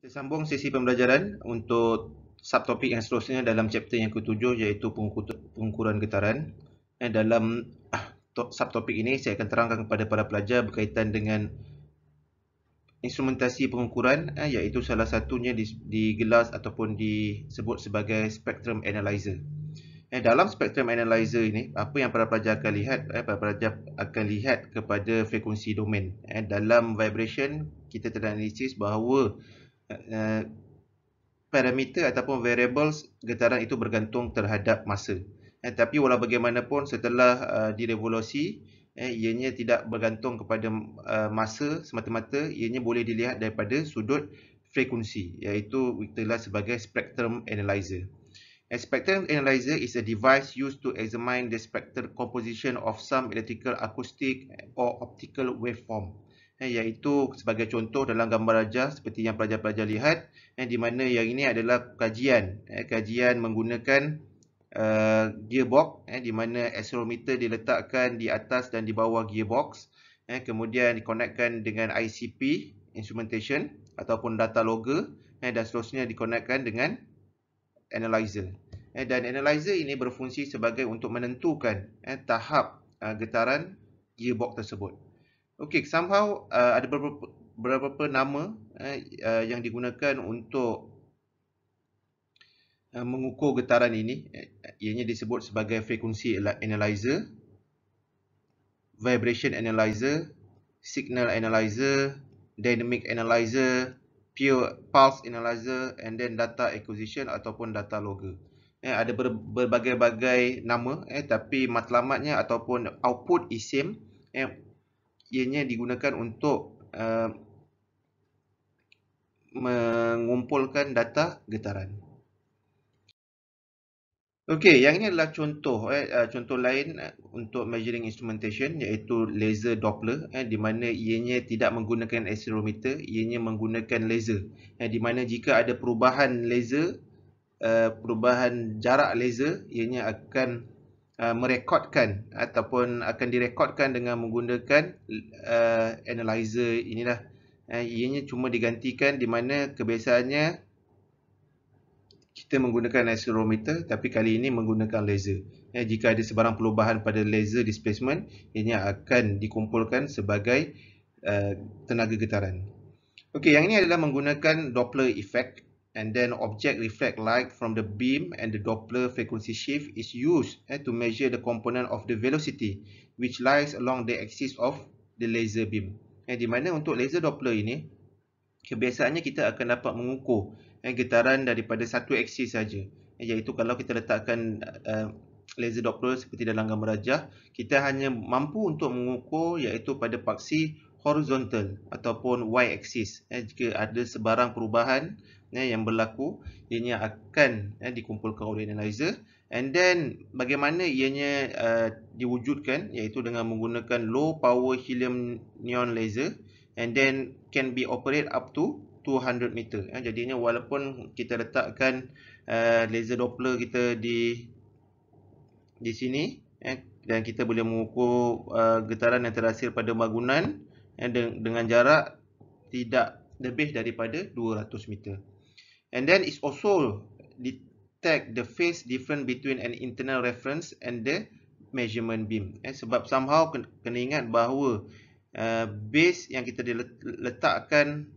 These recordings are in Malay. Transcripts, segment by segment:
Kita sambung sesi pembelajaran untuk subtopik yang seterusnya dalam chapter yang ketujuh iaitu pengukuran getaran. Dan eh, dalam ah, subtopik ini saya akan terangkan kepada para pelajar berkaitan dengan instrumentasi pengukuran eh, iaitu salah satunya digelas ataupun disebut sebagai spectrum analyzer. Eh, dalam spectrum analyzer ini, apa yang para pelajar akan lihat, Eh para pelajar akan lihat kepada frekuensi domain. Eh Dalam vibration, kita telah analisis bahawa Eh, parameter ataupun variables getaran itu bergantung terhadap masa. Eh, tapi walau bagaimanapun setelah uh, direvolusi, eh, ianya tidak bergantung kepada uh, masa semata-mata, ianya boleh dilihat daripada sudut frekuensi iaitu telah sebagai spectrum analyzer. A spectrum analyzer is a device used to examine the spectral composition of some electrical, acoustic or optical waveform eh, iaitu sebagai contoh dalam gambar rajah seperti yang pelajar-pelajar lihat eh, di mana yang ini adalah kajian eh, kajian menggunakan uh, gearbox eh, di mana accelerometer diletakkan di atas dan di bawah gearbox eh, kemudian dikonekkan dengan ICP instrumentation ataupun data logger eh, dan seterusnya dikonekkan dengan analyzer eh, dan analyzer ini berfungsi sebagai untuk menentukan eh, tahap eh, getaran gearbox tersebut Okey, somehow uh, ada beberapa, beberapa nama eh, uh, yang digunakan untuk uh, mengukur getaran ini. Eh, ianya disebut sebagai frequency analyzer, vibration analyzer, signal analyzer, dynamic analyzer, pure pulse analyzer and then data acquisition ataupun data logger. Eh, ada ber, berbagai-bagai nama eh, tapi matlamatnya ataupun output isim. Eh, ianya digunakan untuk uh, mengumpulkan data getaran. Okey, yang ini adalah contoh eh, uh, contoh lain uh, untuk measuring instrumentation iaitu laser doppler eh, di mana ianya tidak menggunakan accelerometer, ianya menggunakan laser eh, di mana jika ada perubahan laser, uh, perubahan jarak laser ianya akan Uh, merekodkan ataupun akan direkodkan dengan menggunakan uh, analyzer inilah. Uh, ianya cuma digantikan di mana kebiasaannya kita menggunakan accelerometer tapi kali ini menggunakan laser. Uh, jika ada sebarang perubahan pada laser displacement, ianya akan dikumpulkan sebagai uh, tenaga getaran. Okey, yang ini adalah menggunakan Doppler effect and then object reflect light from the beam and the Doppler frequency shift is used eh, to measure the component of the velocity which lies along the axis of the laser beam. Eh, di mana untuk laser Doppler ini, kebiasaannya kita akan dapat mengukur eh, getaran daripada satu aksis saja. Eh, iaitu kalau kita letakkan uh, laser Doppler seperti dalam gambar rajah, kita hanya mampu untuk mengukur iaitu pada paksi horizontal ataupun y-axis eh, jika ada sebarang perubahan eh, yang berlaku ianya akan eh, dikumpulkan oleh analyzer and then bagaimana ianya uh, diwujudkan iaitu dengan menggunakan low power helium neon laser and then can be operate up to 200 meter eh, jadinya walaupun kita letakkan uh, laser doppler kita di di sini eh, dan kita boleh mengukur uh, getaran yang terhasil pada bangunan eh, dengan jarak tidak lebih daripada 200 meter and then it also detect the phase difference between an internal reference and the measurement beam eh, sebab somehow kena, ingat bahawa uh, base yang kita letakkan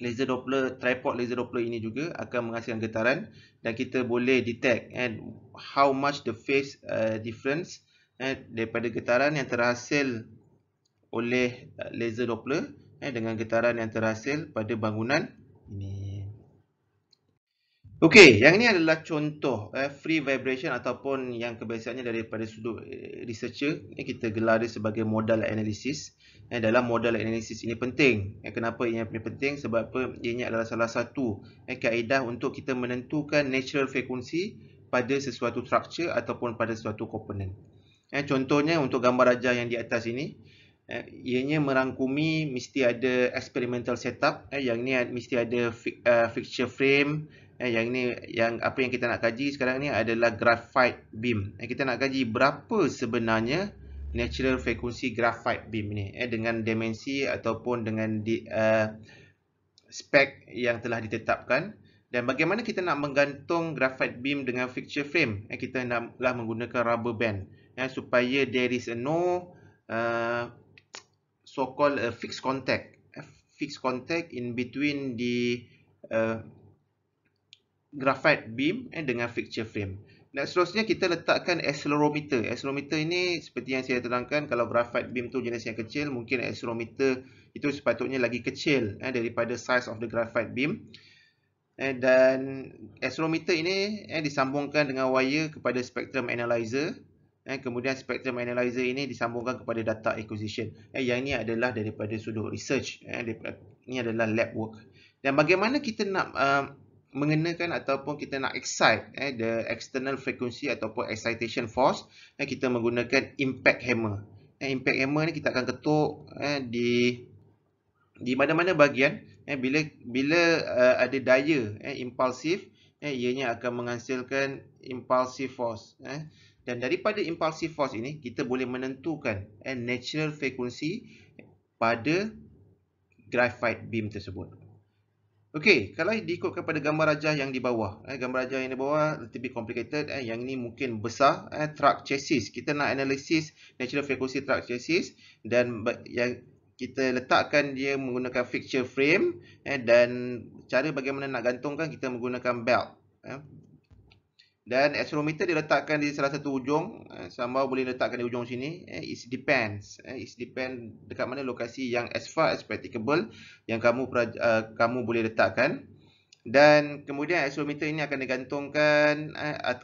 laser doppler tripod laser doppler ini juga akan menghasilkan getaran dan kita boleh detect and eh, how much the phase uh, difference eh, daripada getaran yang terhasil oleh eh, laser doppler eh, dengan getaran yang terhasil pada bangunan ini Okey, yang ini adalah contoh eh, free vibration ataupun yang kebiasaannya daripada sudut eh, researcher eh, kita gelar dia sebagai modal analysis. Eh, dalam modal analysis ini penting. Eh, kenapa ini penting? Sebab apa? Ianya adalah salah satu eh, kaedah untuk kita menentukan natural frequency pada sesuatu structure ataupun pada sesuatu komponen. Eh, contohnya untuk gambar rajah yang di atas ini, eh, ianya merangkumi mesti ada experimental setup eh, yang ni mesti ada fi, uh, fixture frame eh, yang ni yang apa yang kita nak kaji sekarang ni adalah graphite beam eh, kita nak kaji berapa sebenarnya natural frequency graphite beam ni eh, dengan dimensi ataupun dengan di, uh, eh, spek yang telah ditetapkan dan bagaimana kita nak menggantung graphite beam dengan fixture frame eh, kita naklah menggunakan rubber band eh, supaya there is a no uh, so called a uh, fixed contact a uh, fixed contact in between the uh, graphite beam eh, dengan fixture frame dan seterusnya kita letakkan accelerometer accelerometer ini seperti yang saya terangkan kalau graphite beam tu jenis yang kecil mungkin accelerometer itu sepatutnya lagi kecil eh, daripada size of the graphite beam eh, dan accelerometer ini eh, disambungkan dengan wire kepada spectrum analyzer Eh, kemudian spectrum analyzer ini disambungkan kepada data acquisition. Eh, yang ini adalah daripada sudut research. Eh, ini adalah lab work. Dan bagaimana kita nak um, mengenakan ataupun kita nak excite eh, the external frequency ataupun excitation force, eh, kita menggunakan impact hammer. Eh, impact hammer ni kita akan ketuk eh, di di mana-mana bahagian. eh, bila bila uh, ada daya eh, impulsif, eh, ianya akan menghasilkan impulsive force. Eh. Dan daripada impulsive force ini, kita boleh menentukan eh, natural frequency pada graphite beam tersebut. Okey, kalau diikutkan pada gambar rajah yang di bawah. Eh, gambar rajah yang di bawah lebih bit complicated. Eh, yang ini mungkin besar. Eh, truck chassis. Kita nak analisis natural frequency truck chassis. Dan yang kita letakkan dia menggunakan fixture frame. Eh, dan cara bagaimana nak gantungkan, kita menggunakan belt. Eh, dan accelerometer diletakkan di salah satu ujung. Somehow boleh letakkan di ujung sini. Eh, it depends. Eh, it depends dekat mana lokasi yang as far as practicable yang kamu uh, kamu boleh letakkan. Dan kemudian accelerometer ini akan digantungkan,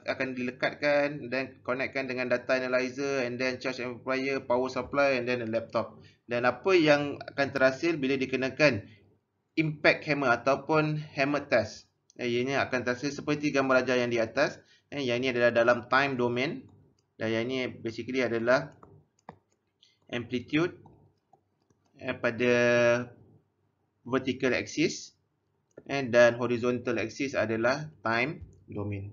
akan dilekatkan dan connectkan dengan data analyzer and then charge amplifier, power supply and then laptop. Dan apa yang akan terhasil bila dikenakan impact hammer ataupun hammer test. Ianya akan terhasil seperti gambar rajah yang di atas. Eh, yang ini adalah dalam time domain. Dan yang ini basically adalah amplitude eh, pada vertical axis. Eh, dan horizontal axis adalah time domain.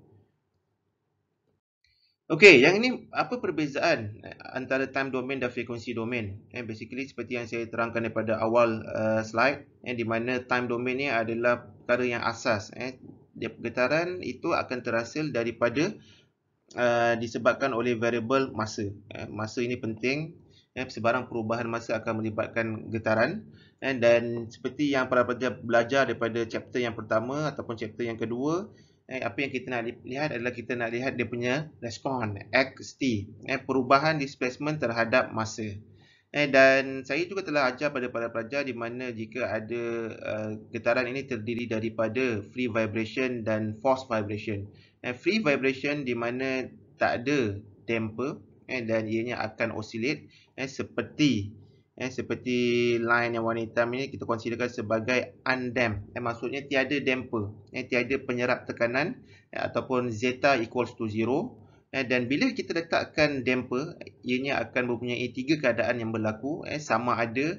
Okey, yang ini apa perbezaan eh, antara time domain dan frequency domain? Eh, basically seperti yang saya terangkan daripada awal uh, slide, eh, di mana time domain ni adalah perkara yang asas. Eh, getaran itu akan terhasil daripada uh, disebabkan oleh variable masa. Eh, masa ini penting. Eh, sebarang perubahan masa akan melibatkan getaran. Eh, dan seperti yang para pelajar belajar daripada chapter yang pertama ataupun chapter yang kedua, eh, apa yang kita nak lihat adalah kita nak lihat dia punya respon, eh, XT. Eh, perubahan displacement terhadap masa. Eh, dan saya juga telah ajar pada para pelajar di mana jika ada uh, getaran ini terdiri daripada free vibration dan forced vibration. Eh, free vibration di mana tak ada damper eh, dan ianya akan oscillate eh, seperti eh, seperti line yang warna hitam ini kita konsiderkan sebagai undamped. Eh, maksudnya tiada damper, eh, tiada penyerap tekanan eh, ataupun zeta equals to zero. Eh, dan bila kita letakkan damper, ianya akan mempunyai tiga keadaan yang berlaku. Eh, sama ada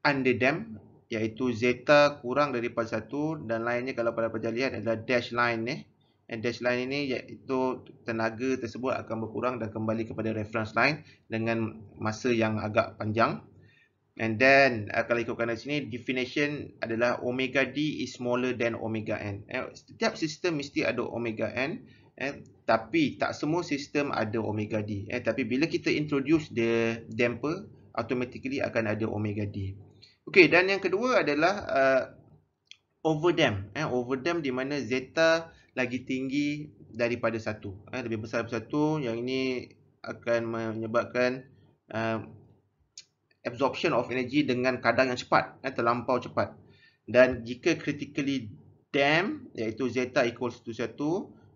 under underdamp, iaitu zeta kurang daripada satu dan lainnya kalau pada perjalanan adalah dash line. Eh. And eh, dash line ini iaitu tenaga tersebut akan berkurang dan kembali kepada reference line dengan masa yang agak panjang. And then eh, kalau ikutkan dari sini definition adalah omega D is smaller than omega N. Eh, setiap sistem mesti ada omega N eh tapi tak semua sistem ada omega d eh tapi bila kita introduce the damper automatically akan ada omega d okey dan yang kedua adalah uh, overdamp eh overdamp di mana zeta lagi tinggi daripada satu eh lebih besar daripada satu yang ini akan menyebabkan uh, absorption of energy dengan kadar yang cepat eh terlampau cepat dan jika critically damp iaitu zeta equals to 1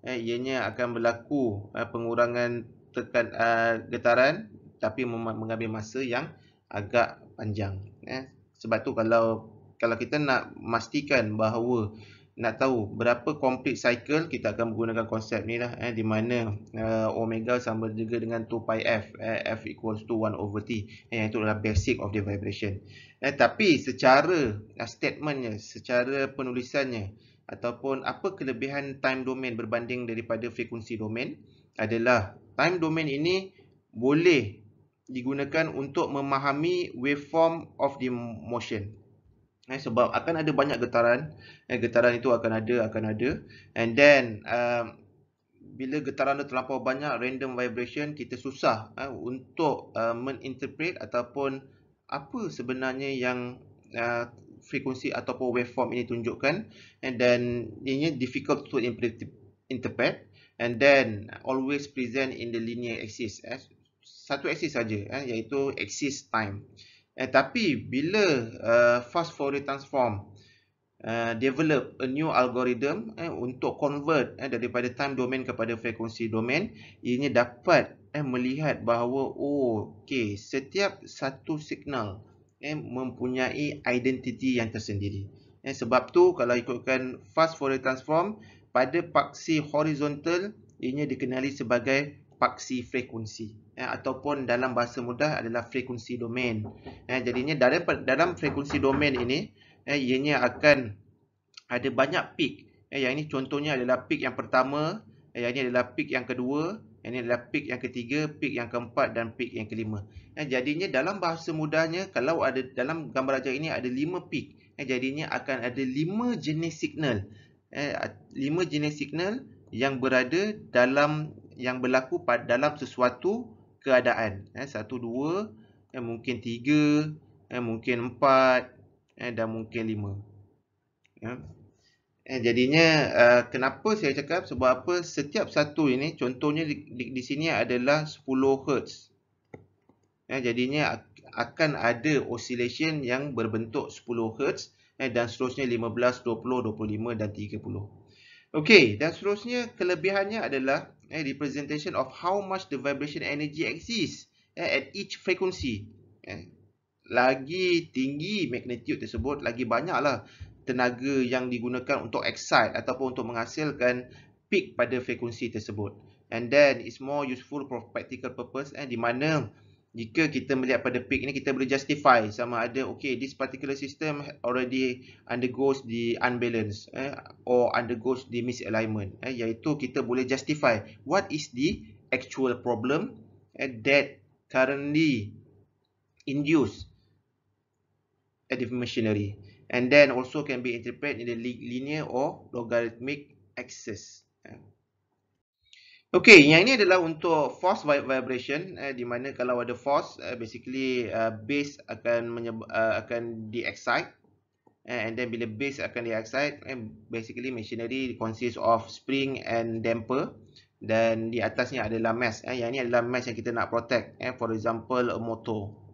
eh, ianya akan berlaku eh, pengurangan tekan eh, getaran tapi mengambil masa yang agak panjang eh. sebab tu kalau kalau kita nak memastikan bahawa nak tahu berapa complete cycle kita akan menggunakan konsep ni lah eh, di mana eh, omega sama juga dengan 2 pi f eh, f equals to 1 over t eh, itu adalah basic of the vibration eh, tapi secara eh, statementnya secara penulisannya ataupun apa kelebihan time domain berbanding daripada frekuensi domain adalah time domain ini boleh digunakan untuk memahami waveform of the motion eh, sebab akan ada banyak getaran eh, getaran itu akan ada akan ada and then um, bila getaran itu terlampau banyak random vibration kita susah eh, untuk uh, meninterpret ataupun apa sebenarnya yang uh, frekuensi ataupun waveform ini tunjukkan and then ianya difficult to interpret and then always present in the linear axis eh? satu axis saja eh? iaitu axis time eh, tapi bila uh, fast Fourier transform Uh, develop a new algorithm eh, untuk convert eh, daripada time domain kepada frekuensi domain ianya dapat eh, melihat bahawa oh, okay, setiap satu signal eh, mempunyai identiti yang tersendiri. Eh, sebab tu kalau ikutkan fast Fourier transform pada paksi horizontal ianya dikenali sebagai paksi frekuensi eh, ataupun dalam bahasa mudah adalah frekuensi domain. Eh, jadinya dalam dalam frekuensi domain ini eh, ianya akan ada banyak peak. Eh, yang ini contohnya adalah peak yang pertama, eh, yang ini adalah peak yang kedua, ini adalah peak yang ketiga, peak yang keempat dan peak yang kelima. Ya, jadinya dalam bahasa mudahnya, kalau ada dalam gambar rajah ini ada lima peak. Ya, jadinya akan ada lima jenis signal. Ya, lima jenis signal yang berada dalam, yang berlaku pada dalam sesuatu keadaan. Ya, satu, dua, ya, mungkin tiga, ya, mungkin empat ya, dan mungkin lima. Ya. Eh, jadinya uh, kenapa saya cakap sebab apa setiap satu ini contohnya di, di, di sini adalah 10 Hz. Eh, jadinya akan ada oscillation yang berbentuk 10 Hz eh, dan seterusnya 15, 20, 25 dan 30. Okey dan seterusnya kelebihannya adalah eh, representation of how much the vibration energy exists eh, at each frequency. Eh, lagi tinggi magnitude tersebut lagi banyaklah tenaga yang digunakan untuk excite ataupun untuk menghasilkan peak pada frekuensi tersebut. And then it's more useful for practical purpose eh, di mana jika kita melihat pada peak ini kita boleh justify sama ada okay this particular system already undergoes the unbalance eh, or undergoes the misalignment eh, iaitu kita boleh justify what is the actual problem eh, that currently induce at the machinery and then also can be interpreted in the linear or logarithmic axis. Ya. Okay, yang ini adalah untuk force vibration eh, di mana kalau ada force eh, basically uh, base akan menyeba, uh, akan di excite eh, and then bila base akan di excite eh, basically machinery consists of spring and damper dan di atasnya adalah mass eh, yang ini adalah mass yang kita nak protect eh, for example a motor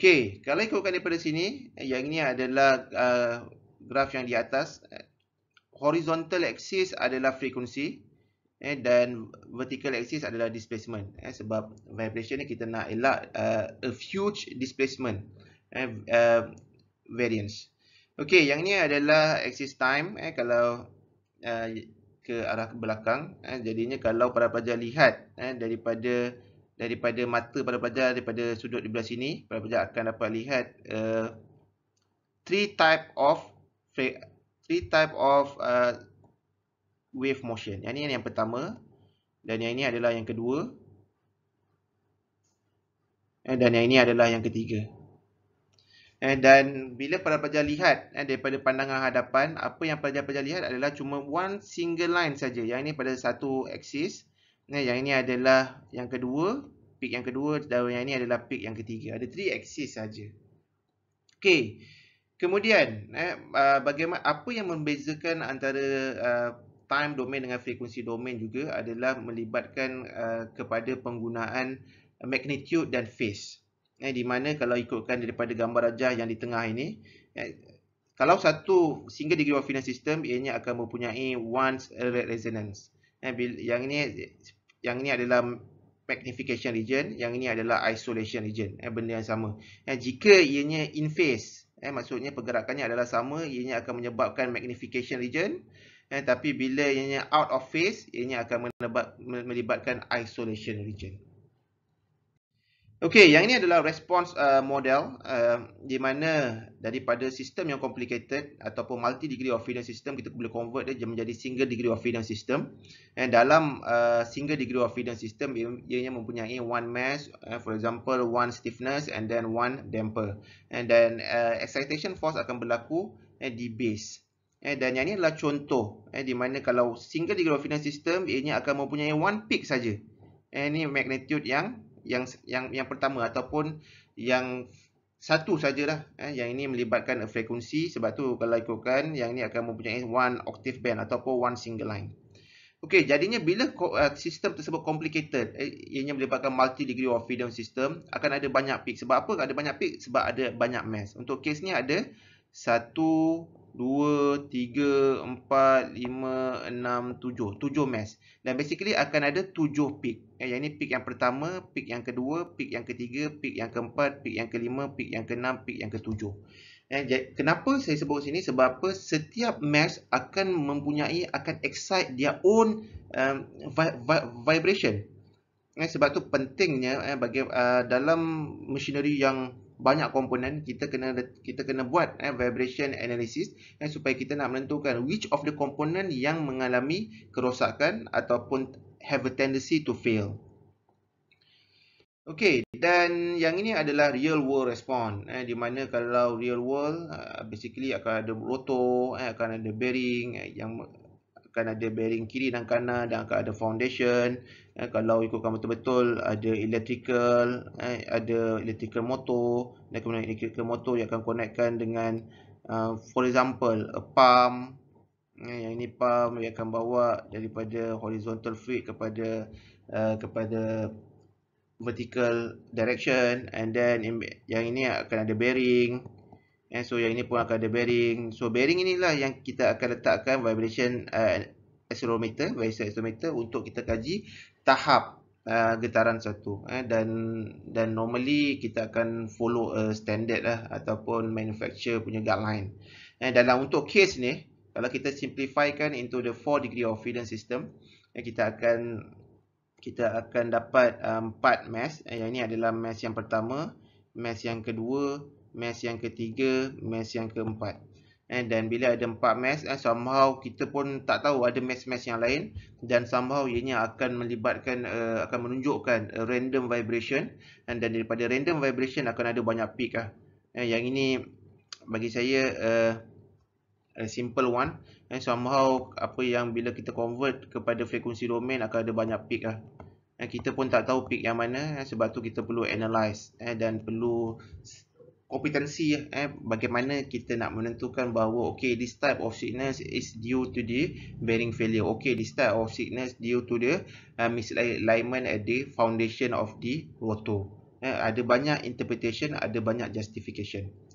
Okey, kalau ikutkan daripada sini, yang ini adalah uh, graf yang di atas. Horizontal axis adalah frekuensi eh, dan vertical axis adalah displacement. Eh, sebab vibration ni kita nak elak uh, a huge displacement eh, uh, variance. Okey, yang ini adalah axis time eh, kalau uh, ke arah ke belakang. Eh, jadinya kalau para pelajar lihat eh, daripada daripada mata para pelajar daripada sudut di belah sini para pelajar akan dapat lihat uh, three type of three type of uh, wave motion. Yang ini yang pertama dan yang ini adalah yang kedua. Eh, dan yang ini adalah yang ketiga. Eh, dan bila para pelajar lihat eh, daripada pandangan hadapan apa yang pelajar-pelajar lihat adalah cuma one single line saja. Yang ini pada satu axis Nah, yang ini adalah yang kedua, peak yang kedua dan yang ini adalah peak yang ketiga. Ada 3 axis saja. Okey. Kemudian, eh, ah, bagaimana apa yang membezakan antara uh, time domain dengan frekuensi domain juga adalah melibatkan uh, kepada penggunaan magnitude dan phase. Eh, di mana kalau ikutkan daripada gambar rajah yang di tengah ini, eh, kalau satu single degree of freedom system, ianya akan mempunyai one resonance. Eh, yang ini yang ini adalah magnification region yang ini adalah isolation region eh, benda yang sama eh, jika ianya in phase eh, maksudnya pergerakannya adalah sama ianya akan menyebabkan magnification region eh, tapi bila ianya out of phase ianya akan melibatkan isolation region Okey, yang ini adalah response uh, model uh, di mana daripada sistem yang complicated ataupun multi degree of freedom system kita boleh convert dia menjadi single degree of freedom system. Dan dalam uh, single degree of freedom system ia mempunyai one mass, uh, for example one stiffness and then one damper. And then uh, excitation force akan berlaku uh, di base. Eh, dan yang ini adalah contoh eh, di mana kalau single degree of freedom system ianya akan mempunyai one peak saja. Eh, ini magnitude yang yang yang yang pertama ataupun yang satu sajalah eh, yang ini melibatkan frekuensi sebab tu kalau ikutkan yang ini akan mempunyai one octave band ataupun one single line. Okey, jadinya bila eh, sistem tersebut complicated, eh, ianya melibatkan multi degree of freedom system, akan ada banyak peak. Sebab apa ada banyak peak? Sebab ada banyak mass. Untuk kes ni ada satu 2, 3, 4, 5, 6, 7 7 mesh Dan basically akan ada 7 peak eh, Yang ni peak yang pertama, peak yang kedua, peak yang ketiga, peak yang keempat, peak yang kelima, peak yang keenam, peak yang ketujuh eh, Kenapa saya sebut sini? Sebab apa? Setiap mesh akan mempunyai, akan excite their own um, vibration eh, Sebab tu pentingnya bagi uh, dalam machinery yang banyak komponen kita kena kita kena buat eh, vibration analysis eh, supaya kita nak menentukan which of the komponen yang mengalami kerosakan ataupun have a tendency to fail. Okay, dan yang ini adalah real world response eh, di mana kalau real world uh, basically akan ada rotor, eh, akan ada bearing eh, yang akan ada bearing kiri dan kanan dan akan ada foundation eh, kalau ikutkan betul-betul ada electrical eh, ada electrical motor dan kemudian electrical motor yang akan connectkan dengan uh, for example a pump eh, yang ini pump yang akan bawa daripada horizontal feed kepada uh, kepada vertical direction and then yang ini akan ada bearing And eh, so yang ini pun akan ada bearing. So bearing inilah yang kita akan letakkan vibration uh, accelerometer, vibration accelerometer untuk kita kaji tahap Uh, getaran satu eh, dan dan normally kita akan follow a standard lah ataupun manufacturer punya guideline eh, dalam untuk case ni kalau kita simplifikan into the 4 degree of freedom system eh, kita akan kita akan dapat um, mass eh, yang ini adalah mass yang pertama mass yang kedua mesh yang ketiga, mesh yang keempat. Eh, dan bila ada empat mesh, eh, somehow kita pun tak tahu ada mesh-mesh yang lain dan somehow ianya akan melibatkan, uh, akan menunjukkan uh, random vibration eh, dan daripada random vibration akan ada banyak peak. Lah. Eh, yang ini bagi saya uh, a simple one. Eh, somehow apa yang bila kita convert kepada frekuensi domain akan ada banyak peak. Lah. Eh, kita pun tak tahu peak yang mana eh, sebab tu kita perlu analyze eh, dan perlu kompetensi eh bagaimana kita nak menentukan bahawa okay this type of sickness is due to the bearing failure okay this type of sickness due to the uh, misalignment at the foundation of the rotor eh ada banyak interpretation ada banyak justification